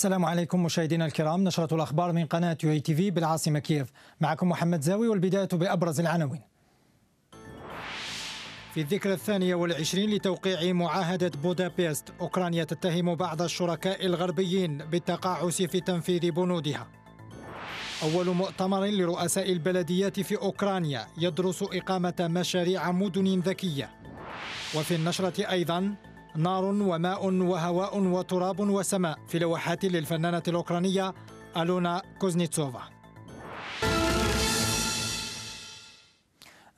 السلام عليكم مشاهدينا الكرام نشرة الأخبار من قناة يو اي تي في بالعاصمة كييف معكم محمد زاوي والبداية بأبرز العناوين في الذكرى الثانية والعشرين لتوقيع معاهدة بودابست أوكرانيا تتهم بعض الشركاء الغربيين بالتقاعس في تنفيذ بنودها أول مؤتمر لرؤساء البلديات في أوكرانيا يدرس إقامة مشاريع مدن ذكية وفي النشرة أيضا نار وماء وهواء وتراب وسماء في لوحات للفنانة الأوكرانية ألونا كوزنيتسوفا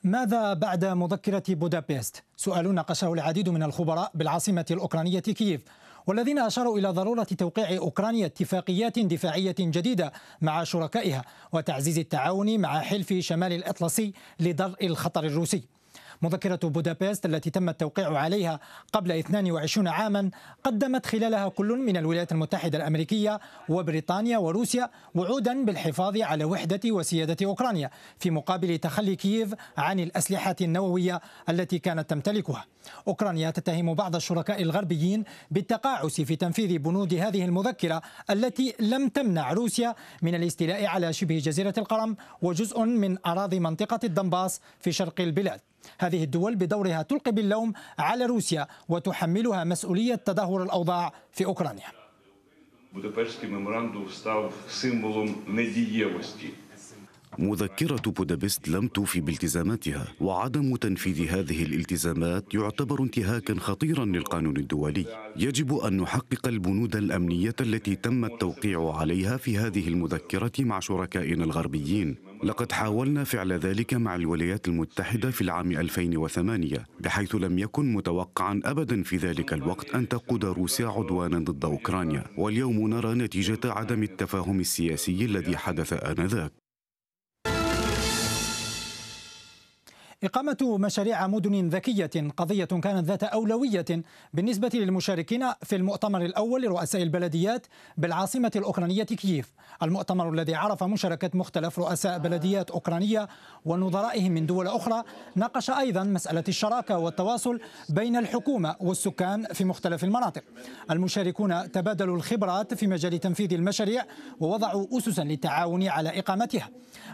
ماذا بعد مذكرة بودابست؟ سؤال ناقشه العديد من الخبراء بالعاصمة الأوكرانية كييف والذين أشاروا إلى ضرورة توقيع أوكرانيا اتفاقيات دفاعية جديدة مع شركائها وتعزيز التعاون مع حلف شمال الأطلسي لدرء الخطر الروسي مذكرة بودابست التي تم التوقيع عليها قبل 22 عاما قدمت خلالها كل من الولايات المتحدة الأمريكية وبريطانيا وروسيا وعودا بالحفاظ على وحدة وسيادة أوكرانيا في مقابل تخلي كييف عن الأسلحة النووية التي كانت تمتلكها أوكرانيا تتهم بعض الشركاء الغربيين بالتقاعس في تنفيذ بنود هذه المذكرة التي لم تمنع روسيا من الاستيلاء على شبه جزيرة القرم وجزء من أراضي منطقة الدنباس في شرق البلاد هذه هذه الدول بدورها تلقي باللوم على روسيا وتحملها مسؤولية تدهور الأوضاع في أوكرانيا. Будапештський меморандум став символом недієвості مذكرة بودابست لم توفي بالتزاماتها وعدم تنفيذ هذه الالتزامات يعتبر انتهاكا خطيرا للقانون الدولي يجب أن نحقق البنود الأمنية التي تم التوقيع عليها في هذه المذكرة مع شركائنا الغربيين لقد حاولنا فعل ذلك مع الولايات المتحدة في العام 2008 بحيث لم يكن متوقعا أبدا في ذلك الوقت أن تقود روسيا عدوانا ضد أوكرانيا واليوم نرى نتيجة عدم التفاهم السياسي الذي حدث آنذاك إقامة مشاريع مدن ذكية قضية كانت ذات أولوية بالنسبة للمشاركين في المؤتمر الأول لرؤساء البلديات بالعاصمة الأوكرانية كييف المؤتمر الذي عرف مشاركة مختلف رؤساء بلديات أوكرانية ونظرائهم من دول أخرى ناقش أيضا مسألة الشراكة والتواصل بين الحكومة والسكان في مختلف المناطق المشاركون تبادلوا الخبرات في مجال تنفيذ المشاريع ووضعوا أسسا للتعاون على إقامتها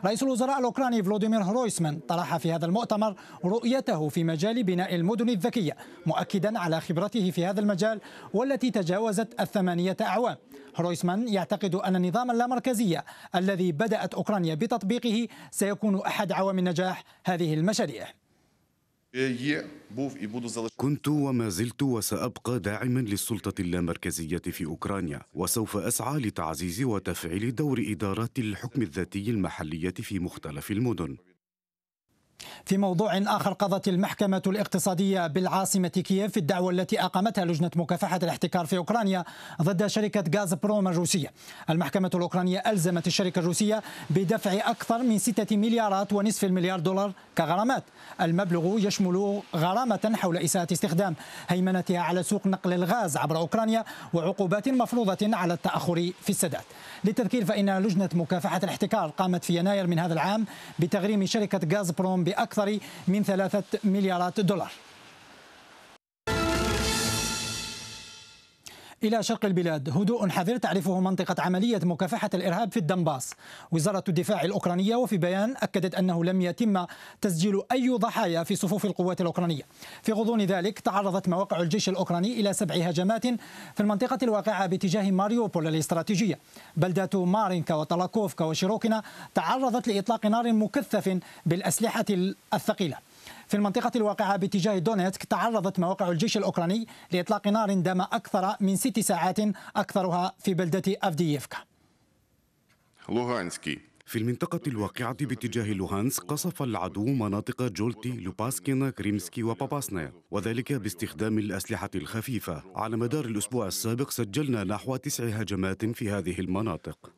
رئيس الوزراء الأوكراني فلوديمير هرويسمان طرح في هذا المؤتمر القمر رؤيته في مجال بناء المدن الذكية مؤكدا على خبرته في هذا المجال والتي تجاوزت الثمانية أعوام رويسمان يعتقد أن نظام اللامركزية الذي بدأت أوكرانيا بتطبيقه سيكون أحد عوامل نجاح هذه المشاريع كنت وما زلت وسأبقى داعما للسلطة اللامركزية في أوكرانيا وسوف أسعى لتعزيز وتفعيل دور إدارات الحكم الذاتي المحلية في مختلف المدن في موضوع آخر قضت المحكمة الاقتصادية بالعاصمة كييف في الدعوة التي أقامتها لجنة مكافحة الاحتكار في أوكرانيا ضد شركة غاز بروم الروسية المحكمة الأوكرانية ألزمت الشركة الروسية بدفع أكثر من 6 مليارات ونصف المليار دولار كغرامات المبلغ يشمل غرامة حول إساءة استخدام هيمنتها على سوق نقل الغاز عبر أوكرانيا وعقوبات مفروضة على التأخر في السداد للتذكير فإن لجنة مكافحة الاحتكار قامت في يناير من هذا العام بتغريم شركة غاز بروم بأكثر بأكثر من ثلاثة مليارات دولار إلى شرق البلاد هدوء حذر تعرفه منطقة عملية مكافحة الإرهاب في الدنباس وزارة الدفاع الأوكرانية وفي بيان أكدت أنه لم يتم تسجيل أي ضحايا في صفوف القوات الأوكرانية في غضون ذلك تعرضت مواقع الجيش الأوكراني إلى سبع هجمات في المنطقة الواقعة باتجاه ماريوبول الاستراتيجية بلدات مارينكا وطلاكوفكا وشيروكينا تعرضت لإطلاق نار مكثف بالأسلحة الثقيلة في المنطقة الواقعة باتجاه دونيتسك تعرضت مواقع الجيش الأوكراني لإطلاق نار دام أكثر من ست ساعات أكثرها في بلدة أفدييفكا لوهانسكي في المنطقة الواقعة باتجاه لوهانس قصف العدو مناطق جولتي لوباسكينا كريمسكي وباباسنا وذلك باستخدام الأسلحة الخفيفة على مدار الأسبوع السابق سجلنا نحو تسع هجمات في هذه المناطق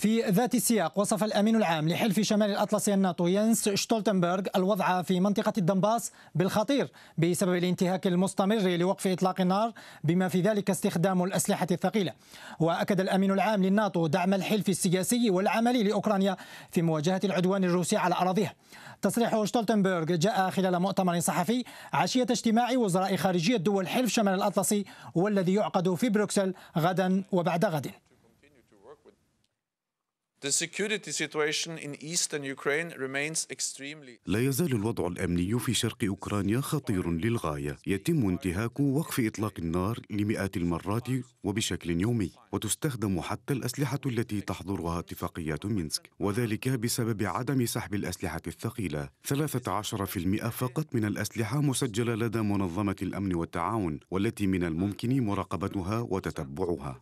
في ذات السياق وصف الأمين العام لحلف شمال الأطلسي الناتو ينس شتولتنبرغ الوضع في منطقة الدنباس بالخطير بسبب الانتهاك المستمر لوقف إطلاق النار بما في ذلك استخدام الأسلحة الثقيلة وأكد الأمين العام للناتو دعم الحلف السياسي والعملي لأوكرانيا في مواجهة العدوان الروسي على أراضيها تصريح شتولتنبرغ جاء خلال مؤتمر صحفي عشية اجتماع وزراء خارجية دول حلف شمال الأطلسي والذي يعقد في بروكسل غدا وبعد غد لا يزال الوضع الأمني في شرق أوكرانيا خطير للغاية يتم انتهاك وقف إطلاق النار لمئات المرات وبشكل يومي وتستخدم حتى الأسلحة التي تحظرها اتفاقيات مينسك وذلك بسبب عدم سحب الأسلحة الثقيلة 13% فقط من الأسلحة مسجلة لدى منظمة الأمن والتعاون والتي من الممكن مراقبتها وتتبعها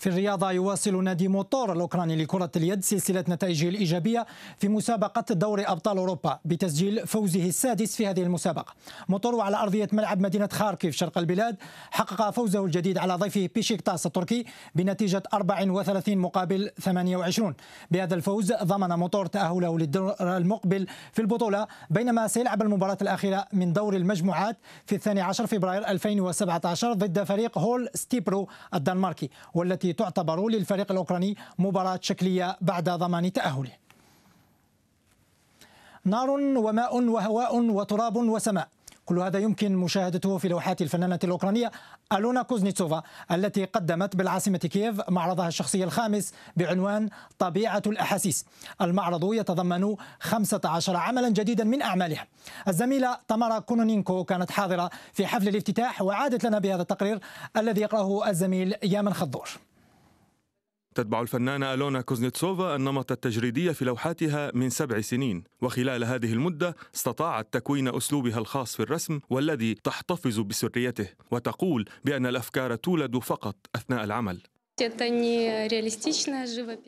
في الرياضة يواصل نادي موتور الأوكراني لكرة اليد سلسلة نتائجه الإيجابية في مسابقة دوري أبطال أوروبا بتسجيل فوزه السادس في هذه المسابقة موتور على أرضية ملعب مدينة خاركيف شرق البلاد حقق فوزه الجديد على ضيفه بيشيكتاس التركي بنتيجة 34 مقابل 28 بهذا الفوز ضمن موتور تأهله للدور المقبل في البطولة بينما سيلعب المباراة الأخيرة من دور المجموعات في 12 فبراير 2017 ضد فريق هول ستيبرو الدنماركي والتي التي تعتبر للفريق الأوكراني مباراة شكلية بعد ضمان تأهله نار وماء وهواء وتراب وسماء كل هذا يمكن مشاهدته في لوحات الفنانة الأوكرانية ألونا كوزنيتسوفا التي قدمت بالعاصمة كييف معرضها الشخصي الخامس بعنوان طبيعة الأحاسيس المعرض يتضمن 15 عملا جديدا من أعمالها الزميلة تمارا كونونينكو كانت حاضرة في حفل الافتتاح وعادت لنا بهذا التقرير الذي يقرأه الزميل يامن خضور تتبع الفنانة ألونا كوزنيتسوفا النمط التجريدي في لوحاتها من سبع سنين وخلال هذه المدة استطاعت تكوين أسلوبها الخاص في الرسم والذي تحتفظ بسريته وتقول بأن الأفكار تولد فقط أثناء العمل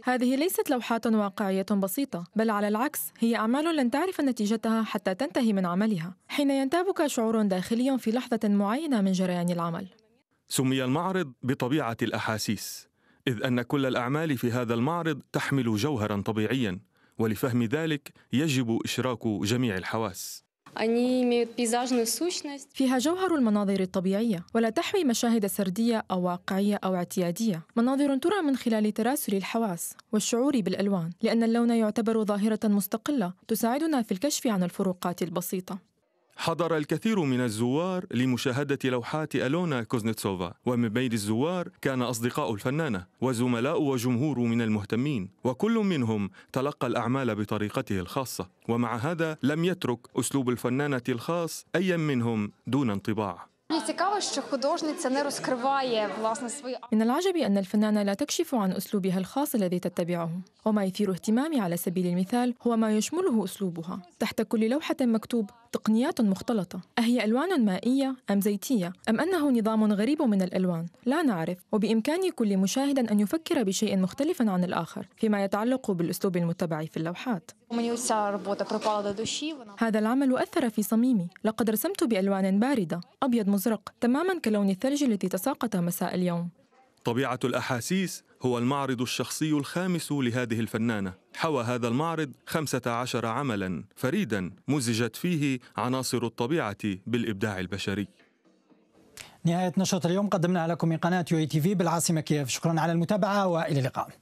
هذه ليست لوحات واقعية بسيطة بل على العكس هي أعمال لن تعرف نتيجتها حتى تنتهي من عملها حين ينتابك شعور داخلي في لحظة معينة من جريان العمل سمي المعرض بطبيعة الأحاسيس إذ أن كل الأعمال في هذا المعرض تحمل جوهرا طبيعيا ولفهم ذلك يجب إشراك جميع الحواس فيها جوهر المناظر الطبيعية ولا تحوي مشاهد سردية أو واقعية أو اعتيادية مناظر ترى من خلال تراسل الحواس والشعور بالألوان لأن اللون يعتبر ظاهرة مستقلة تساعدنا في الكشف عن الفروقات البسيطة حضر الكثير من الزوار لمشاهدة لوحات ألونا كوزنيتسوفا ومن بين الزوار كان أصدقاء الفنانة وزملاء وجمهور من المهتمين وكل منهم تلقى الأعمال بطريقته الخاصة ومع هذا لم يترك أسلوب الفنانة الخاص أي منهم دون انطباع цікаво, що художниця не розкриває власне свої من العجب أن الفنانة لا تكشف عن أسلوبها الخاص الذي تتبعه وما يثير اهتمامي على سبيل المثال هو ما يشمله أسلوبها تحت كل لوحة مكتوب تقنيات مختلطة أهي ألوان مائية أم زيتية أم أنه نظام غريب من الألوان لا نعرف وبإمكان كل مشاهد أن يفكر بشيء مختلف عن الآخر فيما يتعلق بالأسلوب المتبع في اللوحات هذا العمل أثر في صميمي لقد رسمت بألوان باردة أبيض مزرعة أزرق تماما كلون الثلج الذي تساقط مساء اليوم طبيعة الأحاسيس هو المعرض الشخصي الخامس لهذه الفنانة حوى هذا المعرض 15 عملا فريدا مزجت فيه عناصر الطبيعة بالإبداع البشري نهاية نشرة اليوم قدمنا لكم من قناة يو تي في بالعاصمة كييف شكرا على المتابعة وإلى اللقاء